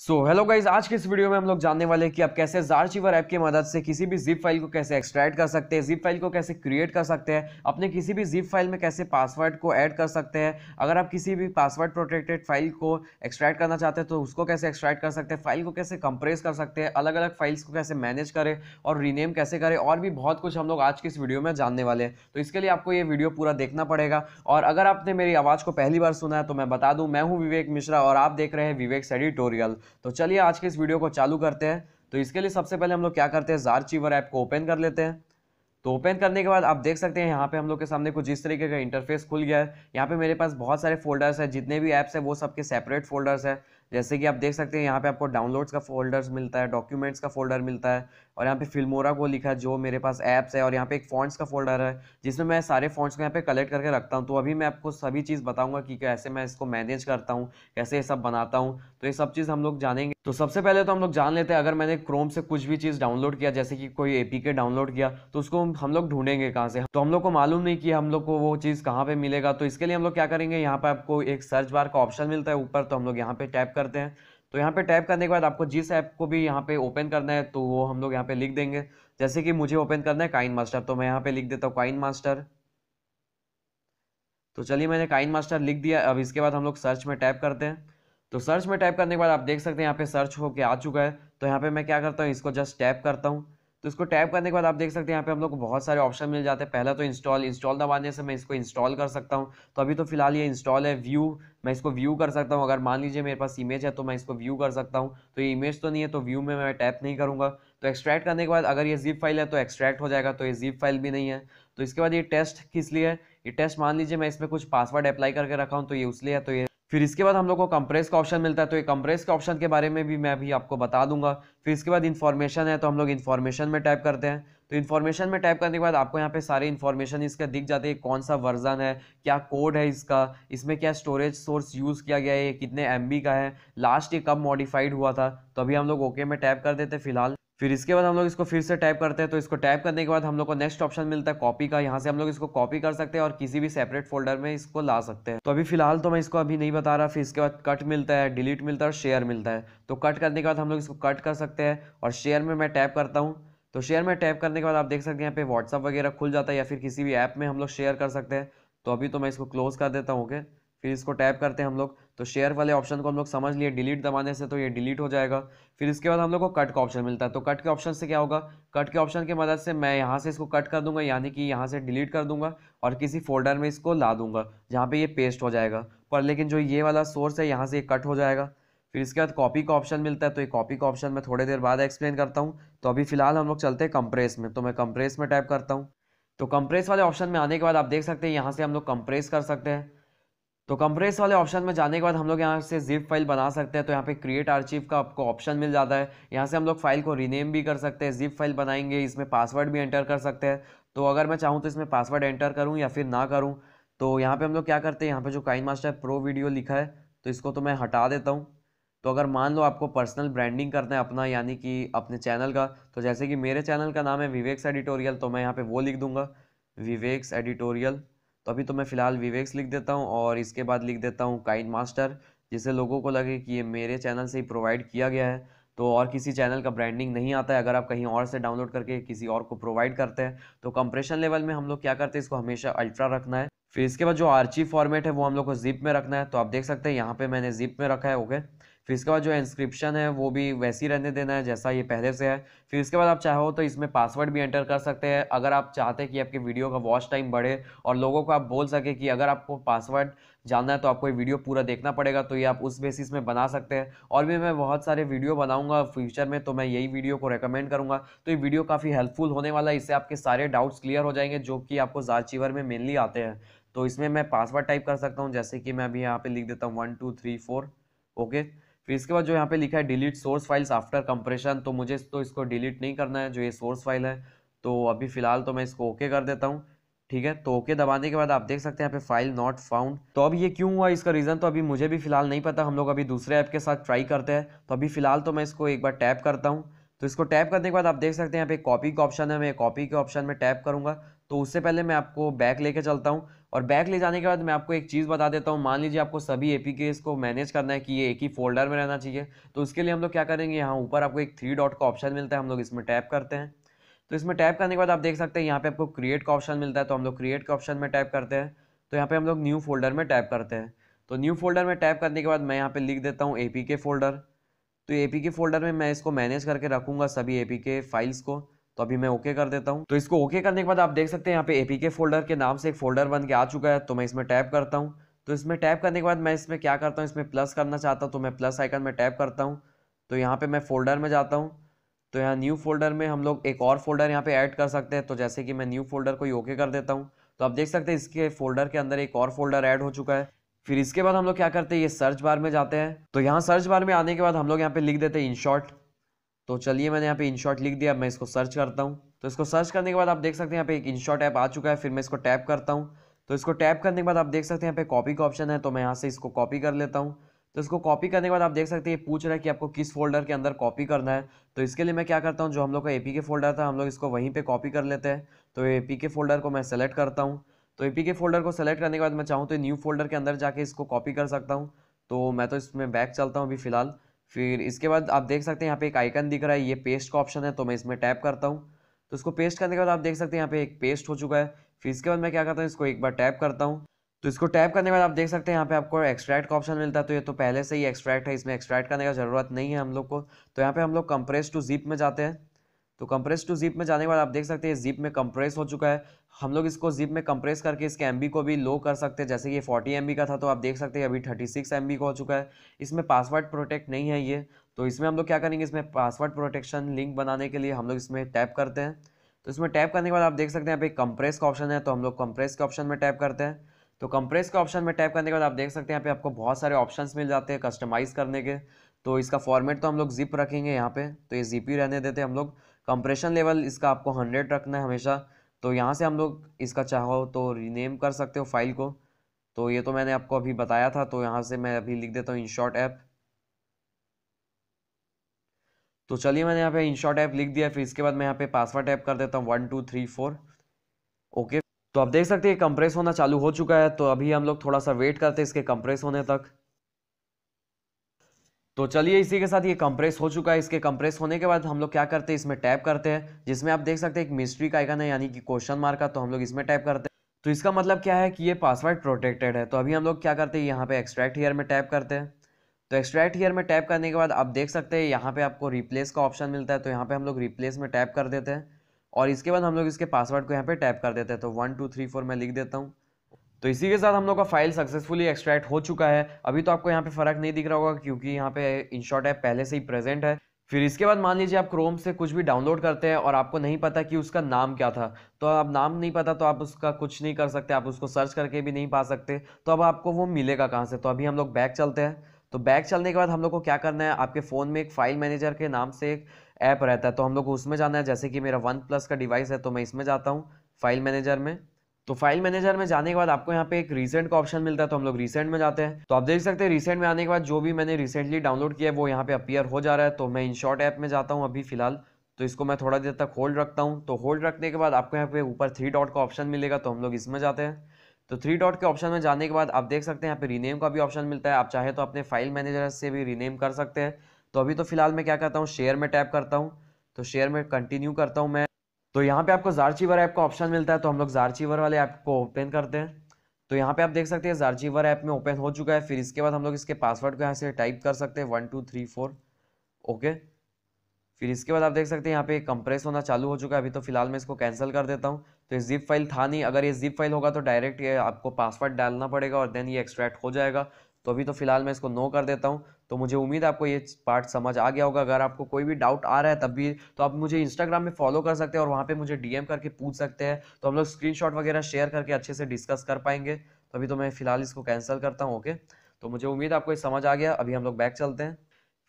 so hello guys आज के इस वीडियो में हम लोग जानने वाले हैं कि आप कैसे जारचीवर ऐप की मदद से किसी भी जिप फाइल को कैसे एक्सट्रैक्ट कर सकते हैं जिप फाइल को कैसे क्रिएट कर सकते हैं अपने किसी भी जिप फाइल में कैसे पासवर्ड को ऐड कर सकते हैं अगर आप किसी भी पासवर्ड प्रोटेक्टेड फाइल को एक्सट्रैक्ट करना चाहते हैं तो उसको कैसे एक्सट्रैक्ट कर सकते हैं फाइल को कैसे कंप्रेस कर सकते हैं अलग अलग फाइल्स को कैसे मैनेज करें और रीनेम कैसे करें और भी बहुत कुछ हम लोग आज के इस वीडियो में जानने वाले हैं तो इसके लिए आपको ये वीडियो पूरा देखना पड़ेगा और अगर आपने मेरी आवाज़ को पहली बार सुना है तो मैं बता दूँ मैं हूँ विवेक मिश्रा और आप देख रहे हैं विवेक सेडिटोरियल तो चलिए आज के इस वीडियो को चालू करते हैं तो इसके लिए सबसे पहले हम लोग क्या करते हैं जार चीवर ऐप को ओपन कर लेते हैं तो ओपन करने के बाद आप देख सकते हैं यहाँ पे हम लोग के सामने कुछ इस तरीके का इंटरफेस खुल गया है यहाँ पे मेरे पास बहुत सारे फोल्डर्स हैं जितने भी ऐप्स हैं वो सबके सेपरेट फोल्डर्स हैं जैसे कि आप देख सकते हैं यहाँ पे आपको डाउनलोड्स का फोल्डर्स मिलता है डॉक्यूमेंट्स का फोल्डर मिलता है और यहाँ पे फिल्मोरा को लिखा जो मेरे पास ऐप्स है और यहाँ पे एक फॉन्ट्स का फोल्डर है जिसमें मैं सारे फॉन्ट्स को यहाँ पे कलेक्ट करके रखता हूँ तो अभी मैं आपको सभी चीज़ बताऊँगा कि कैसे मैं इसको मैनेज करता हूँ कैसे ये सब बनाता हूँ तो ये सब चीज़ हम लोग जानेंगे तो सबसे पहले तो हम लोग जान लेते हैं अगर मैंने क्रोम से कुछ भी चीज़ डाउनलोड किया जैसे कि कोई के डाउनलोड किया तो उसको हम लोग ढूंढेंगे कहाँ से तो हम लोग को मालूम नहीं कि हम लोग को वो चीज़ कहाँ पर मिलेगा तो इसके लिए हम लोग क्या करेंगे यहाँ पर आपको एक सर्च बार का ऑप्शन मिलता है ऊपर तो हम लोग यहाँ पर टैप करते हैं तो यहाँ पे टैप करने के बाद आपको जिस ऐप को भी यहाँ पे ओपन करना है तो वो हम लोग यहाँ पे लिख देंगे जैसे कि मुझे ओपन करना है काइन मास्टर तो मैं यहाँ पे लिख देता हूँ काइन मास्टर तो चलिए मैंने काइन मास्टर लिख दिया अब इसके बाद हम लोग सर्च में टैप करते हैं तो सर्च में टैप करने के बाद आप देख सकते हैं यहाँ पे सर्च होके आ चुका है तो यहाँ पे मैं क्या करता हूँ इसको जस्ट टैप करता हूँ तो इसको टैप करने के बाद आप देख सकते हैं यहाँ पे हम लोग को बहुत सारे ऑप्शन मिल जाते हैं पहला तो इंस्टॉल इंस्टॉल दबाने से मैं इसको इंस्टॉल कर सकता हूँ तो अभी तो फिलहाल ये इंस्टॉल है व्यू मैं इसको व्यू कर सकता हूँ अगर मान लीजिए मेरे पास इमेज है तो मैं इसको व्यू कर सकता हूँ तो ये इमेज तो नहीं है तो व्यू में मैं टैप नहीं करूँगा तो एक्सट्रैक्ट करने के बाद अगर ये जिप फाइल है तो एक्सट्रैक्ट हो जाएगा तो ये जिप फाइल भी नहीं है तो इसके बाद ये टेस्ट किस लिए है ये टेस्ट मान लीजिए मैं इसमें कुछ पासवर्ड अप्लाई करके रखा हूँ तो ये उस लिए है तो ये फिर इसके बाद हम लोग को कंप्रेस का ऑप्शन मिलता है तो ये कंप्रेस के ऑप्शन के बारे में भी मैं अभी आपको बता दूंगा फिर इसके बाद इन्फॉर्मेशन है तो हम लोग इन्फॉर्मेशन में टाइप करते हैं तो इन्फॉर्मेशन में टाइप करने के बाद आपको यहाँ पे सारे इन्फॉर्मेशन इसका दिख जाते हैं कौन सा वर्जन है क्या कोड है इसका इसमें क्या स्टोरेज सोर्स यूज़ किया गया है कितने एम का है लास्ट ये कब मॉडिफाइड हुआ था तो अभी हम लोग ओके में टाइप कर देते फिलहाल फिर इसके बाद हम लोग इसको फिर से टाइप करते हैं तो इसको टाइप करने के बाद हम लोग को नेक्स्ट ऑप्शन मिलता है कॉपी का यहाँ से हम लोग इसको कॉपी कर सकते हैं और किसी भी सेपरेट फोल्डर में इसको ला सकते हैं तो अभी फिलहाल तो मैं इसको अभी नहीं बता रहा फिर इसके बाद कट मिलता है डिलीट मिलता है और शेयर मिलता है तो कट करने के बाद हम लोग इसको कट कर सकते हैं और शेयर में मैं टैप करता हूँ तो शेयर में टैप करने के बाद आप देख सकते हैं यहाँ पे व्हाट्सअप वगैरह खुल जाता है या फिर किसी भी ऐप में हम लोग शेयर कर सकते हैं तो अभी तो मैं इसको क्लोज कर देता हूँ ओके फिर इसको टैप करते हैं हम लोग तो शेयर वाले ऑप्शन को हम लोग समझ लिए डिलीट दबाने से तो ये डिलीट हो जाएगा फिर इसके बाद हम लोग को कट का ऑप्शन मिलता है तो कट के ऑप्शन से क्या होगा कट के ऑप्शन की मदद से मैं यहाँ से इसको कट कर दूंगा यानी कि यहाँ से डिलीट कर दूंगा और किसी फोल्डर में इसको ला दूंगा जहाँ पर ये पेस्ट हो जाएगा पर लेकिन जो ये वाला सोर्स है यहाँ से ये कट हो जाएगा फिर इसके बाद कॉपी का ऑप्शन मिलता है तो ये कॉपी का ऑप्शन मैं थोड़ी देर बाद एक्सप्लेन करता हूँ तो अभी फिलहाल हम लोग चलते हैं कंप्रेस में तो मैं कंप्रेस में टाइप करता हूँ तो कंप्रेस वाले ऑप्शन में आने के बाद आप देख सकते हैं यहाँ से हम लोग कंप्रेस कर सकते हैं तो कंप्रेस वाले ऑप्शन में जाने के बाद हम लोग यहाँ से जिप फाइल बना सकते हैं तो यहाँ पे क्रिएट आर्चिव का आपको ऑप्शन मिल जाता है यहाँ से हम लोग फाइल को रीनेम भी कर सकते हैं जिप फाइल बनाएंगे इसमें पासवर्ड भी एंटर कर सकते हैं तो अगर मैं चाहूँ तो इसमें पासवर्ड एंटर करूँ या फिर ना करूँ तो यहाँ पर हम लोग क्या करते हैं यहाँ पर जो काइन मास्टर प्रो वीडियो लिखा है तो इसको तो मैं हटा देता हूँ तो अगर मान लो आपको पर्सनल ब्रांडिंग करना है अपना यानी कि अपने चैनल का तो जैसे कि मेरे चैनल का नाम है विवेक्स एडिटोरियल तो मैं यहाँ पर वो लिख दूंगा विवेक्स एडिटोरियल तो अभी तो मैं फ़िलहाल विवेक्स लिख देता हूँ और इसके बाद लिख देता हूँ काइन मास्टर जिसे लोगों को लगे कि ये मेरे चैनल से ही प्रोवाइड किया गया है तो और किसी चैनल का ब्रांडिंग नहीं आता है अगर आप कहीं और से डाउनलोड करके किसी और को प्रोवाइड करते हैं तो कंप्रेशन लेवल में हम लोग क्या करते हैं इसको हमेशा अल्ट्रा रखना है फिर इसके बाद जो आर्ची फॉर्मेट है वो हम लोग को जिप में रखना है तो आप देख सकते हैं यहाँ पे मैंने जिप में रखा है ओके फिर इसके बाद जो इंस्क्रिप्शन है वो भी वैसी रहने देना है जैसा ये पहले से है फिर इसके बाद आप चाहो तो इसमें पासवर्ड भी एंटर कर सकते हैं अगर आप चाहते हैं कि आपके वीडियो का वॉच टाइम बढ़े और लोगों को आप बोल सके कि अगर आपको पासवर्ड जानना है तो आपको ये वीडियो पूरा देखना पड़ेगा तो ये आप उस बेसिस में बना सकते हैं और भी मैं बहुत सारे वीडियो बनाऊंगा फ्यूचर में तो मैं यही वीडियो को रेकमेंड करूंगा तो ये वीडियो काफ़ी हेल्पफुल होने वाला है इससे आपके सारे डाउट्स क्लियर हो जाएंगे जो कि आपको जारचीवर में मेनली आते हैं तो इसमें मैं पासवर्ड टाइप कर सकता हूँ जैसे कि मैं अभी यहाँ पर लिख देता हूँ one two three four okay फिर इसके बाद जो यहाँ पे लिखा है delete source files after compression तो मुझे तो इसको डिलीट नहीं करना है जो ये सोर्स फाइल है तो अभी फ़िलहाल तो मैं इसको ओके कर देता हूँ ठीक है तो ओके दबाने के बाद आप देख सकते हैं यहाँ पे फाइल नॉट फाउंड तो अब ये क्यों हुआ इसका रीज़न तो अभी मुझे भी फिलहाल नहीं पता हम लोग अभी दूसरे ऐप के साथ ट्राई करते हैं तो अभी फिलहाल तो मैं इसको एक बार टैप करता हूँ तो इसको टैप करने के बाद आप देख सकते हैं यहाँ पे कॉपी का ऑप्शन है मैं कॉपी के ऑप्शन में टैप करूँगा तो उससे पहले मैं आपको बैक लेके चलता हूँ और बैक ले जाने के बाद मैं आपको एक चीज़ बता देता हूँ मान लीजिए आपको सभी ए को मैनेज करना है कि ये एक ही फोल्डर में रहना चाहिए तो उसके लिए हम लोग क्या करेंगे यहाँ ऊपर आपको एक थ्री डॉट का ऑप्शन मिलता है हम लोग इसमें टैप करते हैं तो इसमें टैप करने के बाद आप देख सकते हैं यहाँ पे आपको क्रिएट का ऑप्शन मिलता है तो हम लोग क्रिएट के ऑप्शन में टैप करते हैं तो यहाँ पे हम लोग न्यू फोल्डर में टैप करते हैं तो न्यू फोल्डर में टैप करने के बाद मैं यहाँ पे लिख देता हूँ ए फोल्डर तो ए फोल्डर में मैं इसको मैनेज करके रखूँगा सभी ए फाइल्स को तो अभी मैं ओके कर देता हूँ तो इसको ओके करने के बाद आप देख सकते हैं यहाँ पे एपीके फोल्डर के नाम से एक फोल्डर बन के आ चुका है तो मैं इसमें टैप करता हूँ तो इसमें टैप करने के बाद मैं इसमें क्या करता हूँ इसमें प्लस करना चाहता हूँ तो मैं प्लस आइकन में टैप करता हूँ तो यहाँ पर मैं फोल्डर में जाता हूँ तो यहाँ न्यू फोल्डर में हम लोग एक और फोल्डर यहाँ पे ऐड कर सकते हैं तो जैसे कि मैं न्यू फोल्डर को ओके कर देता हूँ तो आप देख सकते हैं इसके फोल्डर के अंदर एक और फोल्डर ऐड हो चुका है फिर इसके बाद हम लोग क्या करते हैं ये सर्च बार में जाते हैं तो यहाँ सर्च बार में आने के बाद हम लोग यहाँ पे लिख देते हैं इन शॉर्ट तो चलिए मैंने यहाँ पे इनशॉट लिख दिया मैं इसको सर्च करता हूँ तो इसको सर्च करने के बाद आप देख सकते हैं यहाँ पे एक इनशॉट ऐप आ चुका है फिर मैं इसको टैप करता हूँ तो इसको टैप करने के बाद आप देख सकते हैं यहाँ पे कॉपी का ऑप्शन है तो मैं यहाँ से इसको कॉपी कर लेता हूँ तो इसको कॉपी करने के बाद आप देख सकते हैं पूछ रहा है कि आपको किस फोल्डर के अंदर कॉपी करना है तो इसके लिए मैं क्या करता हूँ जो हम लोग का एपी के फोल्डर था हम लोग इसको वहीं पर कॉपी कर लेते हैं तो पी के फोल्डर को मैं सेलेक्ट करता हूँ तो पी के फोल्डर को सेलेक्ट करने के बाद मैं चाहूँ तो न्यू फोल्डर के अंदर जाके इसको कॉपी कर सकता हूँ तो मैं तो इसमें बैक चलता हूँ अभी फिलहाल फिर इसके बाद आप देख सकते हैं यहाँ पे एक आइकन दिख रहा है ये पेस्ट का ऑप्शन है तो मैं इसमें टैप करता हूँ तो इसको पेस्ट करने के बाद आप देख सकते हैं यहाँ पे एक पेस्ट हो चुका है फिर इसके बाद मैं क्या करता हूँ इसको एक बार टैप करता हूँ तो इसको टैप करने के बाद आप देख सकते हैं यहाँ पे आपको एक्सट्रैक्ट का ऑप्शन मिलता है तो ये तो पहले से ही एक्सट्रैक्ट है इसमें एक्सट्रैक्ट करने का जरूरत नहीं है हम लोग को तो यहाँ पे हम लोग कंप्रेस टू जीप में जाते हैं तो कंप्रेस टू जीप में जाने के बाद आप देख सकते हैं जीप में कंप्रेस हो चुका है हम लोग इसको जीप में कंप्रेस करके इसके एम को भी लो कर सकते हैं जैसे कि ये फोर्टी एम का था तो आप देख सकते हैं अभी थर्टी सिक्स एम हो चुका है इसमें पासवर्ड प्रोटेक्ट नहीं है ये तो इसमें हम लोग क्या करेंगे इसमें पासवर्ड प्रोटेक्शन लिंक बनाने के लिए हम लोग इसमें टैप करते हैं तो इसमें टैप करने के बाद आप देख सकते हैं यहाँ पे कंप्रेस का ऑप्शन है तो हम लोग कंप्रेस के ऑप्शन में टैप करते हैं तो कंप्रेस के ऑप्शन में टैप करने के बाद आप देख सकते हैं यहाँ पे आपको बहुत सारे ऑप्शंस मिल जाते हैं कस्टमाइज़ करने के तो इसका फॉर्मेट तो हम लोग जिप रखेंगे यहाँ पे तो ये जिप ही रहने देते हैं हम लोग कंप्रेशन लेवल इसका आपको हंड्रेड रखना है हमेशा तो यहाँ से हम लोग इसका चाहो तो रीनेम कर सकते हो फाइल को तो ये तो मैंने आपको अभी बताया था तो यहाँ से मैं अभी लिख देता हूँ इन शॉर्ट ऐप तो चलिए मैंने यहाँ पे इन शॉर्ट ऐप लिख दिया फिर इसके बाद मैं यहाँ पे पासवर्ड टाइप कर देता हूँ one two three four okay तो आप देख सकते हैं कंप्रेस होना चालू हो चुका है तो अभी हम लोग थोड़ा सा वेट करते हैं इसके कंप्रेस होने तक तो चलिए इसी के साथ ये कंप्रेस हो चुका है इसके कंप्रेस होने के बाद हम लोग क्या करते हैं इसमें टैप करते हैं जिसमें आप देख सकते हैं एक मिस्ट्री का आइकन है यानी कि क्वेश्चन मार्क का तो हम लोग इसमें टैप करते हैं तो इसका मतलब क्या है कि ये पासवर्ड प्रोटेक्टेड है तो अभी हम लोग क्या करते हैं यहाँ पे एक्सट्रैक्ट हेयर में टैप करते हैं तो एक्सट्रैक्ट हेयर में टैप करने के बाद आप देख सकते हैं यहाँ पे आपको रिप्लेस का ऑप्शन मिलता है तो यहाँ पे हम लोग रिप्लेस में टैप कर देते हैं और इसके बाद हम लोग इसके पासवर्ड को यहाँ पे टैप कर देते हैं तो वन टू थ्री फोर मैं लिख देता हूँ तो इसी के साथ हम लोग का फाइल सक्सेसफुली एक्सट्रैक्ट हो चुका है अभी तो आपको यहाँ पे फ़र्क नहीं दिख रहा होगा क्योंकि यहाँ पे इनशॉट ऐप पहले से ही प्रेजेंट है फिर इसके बाद मान लीजिए आप क्रोम से कुछ भी डाउनलोड करते हैं और आपको नहीं पता कि उसका नाम क्या था तो आप नाम नहीं पता तो आप उसका कुछ नहीं कर सकते आप उसको सर्च करके भी नहीं पा सकते तो अब आपको वो मिलेगा कहाँ से तो अभी हम लोग बैक चलते हैं तो बैक चलने के बाद हम लोग को क्या करना है आपके फ़ोन में एक फाइल मैनेजर के नाम से एक ऐप रहता है तो हम लोग को उसमें जाना है जैसे कि मेरा वन प्लस का डिवाइस है तो मैं इसमें जाता हूँ फाइल मैनेजर में तो फाइल मैनेजर में जाने के बाद आपको यहाँ पे एक रिसेंट का ऑप्शन मिलता है तो हम लोग रिसेंट में जाते हैं तो आप देख सकते हैं रिसेंट में आने के बाद जो भी मैंने रिसेंटली डाउनलोड किया है वो यहाँ पे अपियर हो जा रहा है तो मैं इन शॉर्ट ऐप में जाता हूँ अभी फिलहाल तो इसको मैं थोड़ा देर तक होल्ड रखता हूँ तो होल्ड रखने के बाद आपको यहाँ पे ऊपर थ्री डॉट का ऑप्शन मिलेगा तो हम लोग इसमें जाते हैं तो थ्री डॉट के ऑप्शन में जाने के बाद आप देख सकते हैं यहाँ पे रीनेम का भी ऑप्शन मिलता है आप चाहे तो अपने फाइल मैनेजर से भी रीनेम कर सकते हैं तो अभी तो फिलहाल मैं क्या करता हूँ शेयर में टैप करता हूँ तो शेयर में कंटिन्यू करता हूँ मैं तो यहाँ पे आपको जारचीवर ऐप का ऑप्शन मिलता है तो हम लोग जारचीवर वाले ऐप को ओपन करते हैं तो यहाँ पे आप देख सकते हैं जारचीवर ऐप में ओपन हो चुका है फिर इसके बाद हम लोग इसके पासवर्ड को यहाँ से टाइप कर सकते हैं one two three four okay फिर इसके बाद आप देख सकते हैं यहाँ पे कंप्रेस होना चालू हो चुका है अभी तो फिलहाल मैं इसको कैंसिल कर देता हूँ तो ये जिप फाइल था नहीं अगर ये जिप फाइल होगा तो डायरेक्ट ये आपको पासवर्ड डालना पड़ेगा और देन ये एक्सट्रैक्ट हो जाएगा तो अभी तो फिलहाल मैं इसको नो कर देता हूँ तो मुझे उम्मीद आपको ये पार्ट समझ आ गया होगा अगर आपको कोई भी डाउट आ रहा है तब भी तो आप मुझे इंस्टाग्राम में फॉलो कर सकते हैं और वहाँ पे मुझे डीएम करके पूछ सकते हैं तो हम लोग स्क्रीन वगैरह शेयर करके अच्छे से डिस्कस कर पाएंगे तो अभी तो मैं फिलहाल इसको कैंसिल करता हूँ ओके तो मुझे उम्मीद आपको ये समझ आ गया अभी हम लोग बैक चलते हैं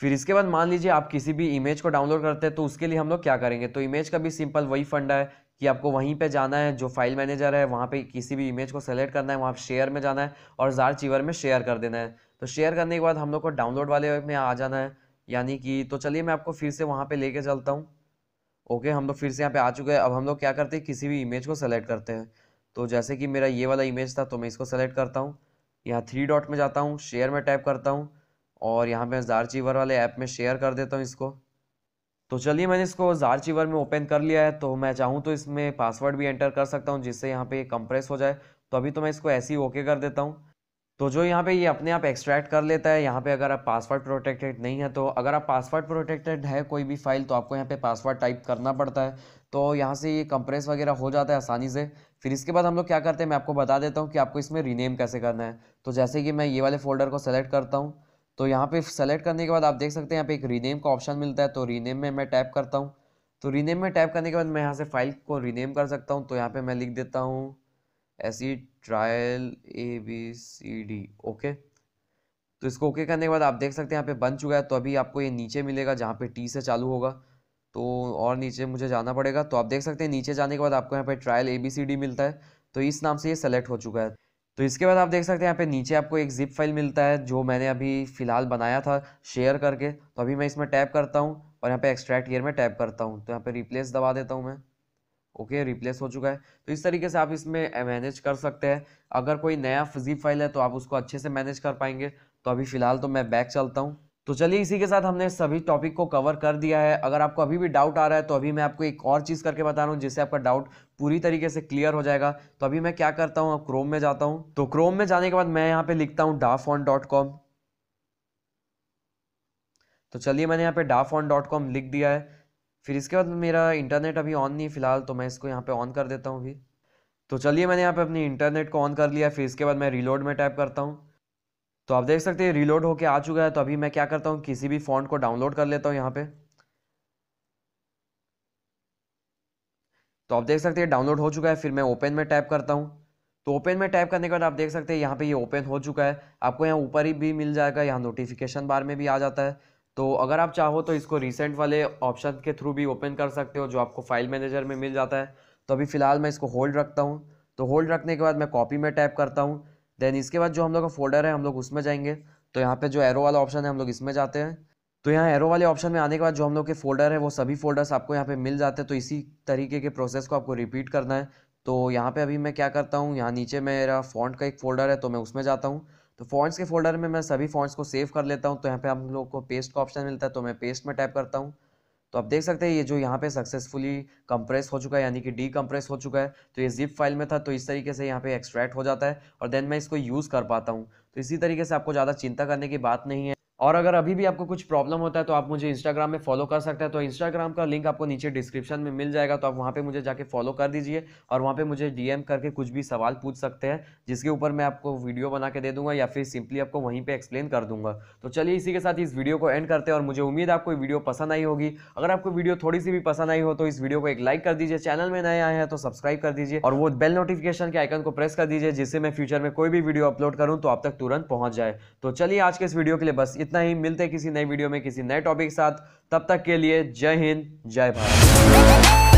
फिर इसके बाद मान लीजिए आप किसी भी इमेज को डाउनलोड करते हैं तो उसके लिए हम लोग क्या करेंगे तो इमेज का भी सिंपल वही फंडा है कि आपको वहीं पे जाना है जो फाइल मैनेजर है वहाँ पे किसी भी इमेज को सेलेक्ट करना है वहाँ शेयर में जाना है और जार चीवर में शेयर कर देना है तो शेयर करने के बाद हम लोग को डाउनलोड वाले में आ जाना है यानी कि तो चलिए मैं आपको फिर से वहाँ पर लेके चलता हूँ ओके हम लोग फिर से यहाँ पर आ चुके हैं अब हम लोग क्या करते हैं किसी भी इमेज को सेलेक्ट करते हैं तो जैसे कि मेरा ये वाला इमेज था तो मैं इसको सेलेक्ट करता हूँ यहाँ थ्री डॉट में जाता हूँ शेयर में टैप करता हूँ और यहाँ पे चीवर वाले ऐप में शेयर कर देता हूँ इसको तो चलिए मैंने इसको जारचीवर में ओपन कर लिया है तो मैं चाहूँ तो इसमें पासवर्ड भी एंटर कर सकता हूँ जिससे यहाँ पे कंप्रेस हो जाए तो अभी तो मैं इसको ऐसे ही ओके कर देता हूँ तो जो यहाँ पे ये अपने आप एक्सट्रैक्ट कर लेता है यहाँ पे अगर आप पासवर्ड प्रोटेक्टेड नहीं है तो अगर आप पासवर्ड प्रोटेक्टेड है कोई भी फाइल तो आपको यहाँ पे पासवर्ड टाइप करना पड़ता है तो यहाँ से ये कंप्रेस वगैरह हो जाता है आसानी से फिर इसके बाद हम लोग क्या करते हैं मैं आपको बता देता हूँ कि आपको इसमें रीनेम कैसे करना है तो जैसे कि मैं ये वाले फोल्डर को सेलेक्ट करता हूँ तो यहाँ पर सेलेक्ट करने के बाद आप देख सकते हैं यहाँ पे एक रीनेम का ऑप्शन मिलता है तो रीनेम में मैं टैप करता हूँ तो रीनेम में टाइप करने के बाद मैं यहाँ से फाइल को रीनेम कर सकता हूँ तो यहाँ पर मैं लिख देता हूँ acid trial A B C D okay तो इसको ओके करने के बाद आप देख सकते हैं यहाँ पे बन चुका है तो अभी आपको ये नीचे मिलेगा जहाँ पे टी से चालू होगा तो और नीचे मुझे जाना पड़ेगा तो आप देख सकते हैं नीचे जाने के बाद आपको यहाँ पे trial A B C D मिलता है तो इस नाम से ये सेलेक्ट हो चुका है तो इसके बाद आप देख सकते हैं यहाँ पे नीचे आपको एक जिप फाइल मिलता है जो मैंने अभी फ़िलहाल बनाया था शेयर करके तो अभी मैं इसमें टैप करता हूँ और यहाँ पे एक्सट्रैक्ट ईयर में टैप करता हूँ तो यहाँ पे रिप्लेस दबा देता हूँ मैं ओके okay, रिप्लेस हो चुका है तो इस तरीके से आप इसमें मैनेज कर सकते हैं अगर कोई नया फिजी फाइल है तो आप उसको अच्छे से मैनेज कर पाएंगे तो अभी फिलहाल तो मैं बैक चलता हूँ तो चलिए इसी के साथ हमने सभी टॉपिक को कवर कर दिया है अगर आपको अभी भी डाउट आ रहा है तो अभी मैं आपको एक और चीज़ करके बता रहा हूँ जिससे आपका डाउट पूरी तरीके से क्लियर हो जाएगा तो अभी मैं क्या करता हूँ अब क्रोम में जाता हूँ तो क्रोम में जाने के बाद मैं यहाँ पे लिखता हूँ डाफॉन डॉट कॉम तो चलिए मैंने यहाँ पे डाफॉन डॉट कॉम लिख दिया है फिर इसके बाद मेरा इंटरनेट अभी ऑन नहीं फ़िलहाल तो मैं इसको यहाँ पे ऑन कर देता हूँ अभी तो चलिए मैंने यहाँ पे अपनी इंटरनेट को ऑन कर लिया फिर इसके बाद मैं रिलोड में टाइप करता हूँ तो आप देख सकते हैं रिलोड होके आ चुका है तो अभी मैं क्या करता हूँ किसी भी फॉन्ट को डाउनलोड कर लेता हूँ यहाँ पे तो आप देख सकते हैं डाउनलोड हो चुका है फिर मैं ओपन में टाइप करता हूँ तो ओपन में टाइप करने के बाद आप देख सकते हैं यहाँ पे ये यह ओपन हो चुका है आपको यहाँ ऊपर ही भी मिल जाएगा यहाँ नोटिफिकेशन बार में भी आ जाता है तो अगर आप चाहो तो इसको रिसेंट वाले ऑप्शन के थ्रू भी ओपन कर सकते हो जो आपको फाइल मैनेजर में मिल जाता है तो अभी फ़िलहाल मैं इसको होल्ड रखता हूँ तो होल्ड रखने के बाद मैं कॉपी में टैप करता हूँ देन इसके बाद जो हम लोग का फोल्डर है हम लोग उसमें जाएंगे तो यहाँ पे जो एरो वाला ऑप्शन है हम लोग इसमें जाते हैं तो यहाँ एरो वाले ऑप्शन में आने के बाद जो हम लोग के फोल्डर है वो सभी फोल्डर्स आपको यहाँ पे मिल जाते हैं तो इसी तरीके के प्रोसेस को आपको रिपीट करना है तो यहाँ पे अभी मैं क्या करता हूँ यहाँ नीचे मेरा फॉन्ट का एक फोल्डर है तो मैं उसमें जाता हूँ तो फॉन्ट्स के फोल्डर में मैं सभी फॉन्ट्स को सेव कर लेता हूँ तो यहाँ पे हम लोग को पेस्ट का ऑप्शन मिलता है तो मैं पेस्ट में टाइप करता हूँ तो आप देख सकते हैं ये जो यहाँ पे सक्सेसफुली कंप्रेस हो चुका है यानी कि डी कंप्रेस हो चुका है तो ये जिप फाइल में था तो इस तरीके से यहाँ पे एक्सट्रैक्ट हो जाता है और देन मैं इसको यूज़ कर पाता हूँ तो इसी तरीके से आपको ज़्यादा चिंता करने की बात नहीं है और अगर अभी भी आपको कुछ प्रॉब्लम होता है तो आप मुझे इंस्टाग्राम में फॉलो कर सकते हैं तो इंस्टाग्राम का लिंक आपको नीचे डिस्क्रिप्शन में मिल जाएगा तो आप वहाँ पे मुझे जाके फॉलो कर दीजिए और वहाँ पे मुझे डीएम करके कुछ भी सवाल पूछ सकते हैं जिसके ऊपर मैं आपको वीडियो बना के दे दूंगा या फिर सिंपली आपको वहीं पर एक्सप्लेन कर दूंगा तो चलिए इसी के साथ इस वीडियो को एंड करते हैं और मुझे उम्मीद आपको वीडियो पसंद आई होगी अगर आपको वीडियो थोड़ी सी भी पसंद आई हो तो इस वीडियो को एक लाइक कर दीजिए चैनल में नए आए हैं तो सब्सक्राइब कर दीजिए और वो बेल नोटिफिकेशन के आइकन को प्रेस कर दीजिए जिससे मैं फ्यूचर में कोई भी वीडियो अपलोड करूँ तो आप तक तुरंत पहुँच जाए तो चलिए आज के इस वीडियो के लिए बस इतना ही मिलते हैं किसी नए वीडियो में किसी नए टॉपिक के साथ तब तक के लिए जय हिंद जय भारत